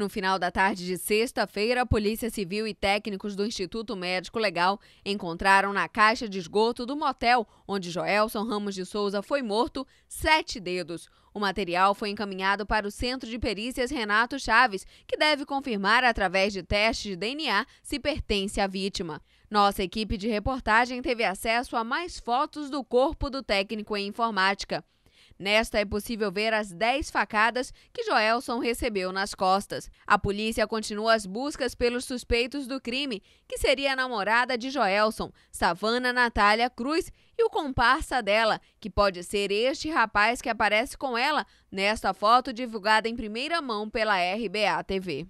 No final da tarde de sexta-feira, a Polícia Civil e técnicos do Instituto Médico Legal encontraram na caixa de esgoto do motel onde Joelson Ramos de Souza foi morto sete dedos. O material foi encaminhado para o Centro de Perícias Renato Chaves, que deve confirmar através de testes de DNA se pertence à vítima. Nossa equipe de reportagem teve acesso a mais fotos do corpo do técnico em informática. Nesta é possível ver as 10 facadas que Joelson recebeu nas costas. A polícia continua as buscas pelos suspeitos do crime, que seria a namorada de Joelson, Savana Natália Cruz, e o comparsa dela, que pode ser este rapaz que aparece com ela nesta foto divulgada em primeira mão pela RBA TV.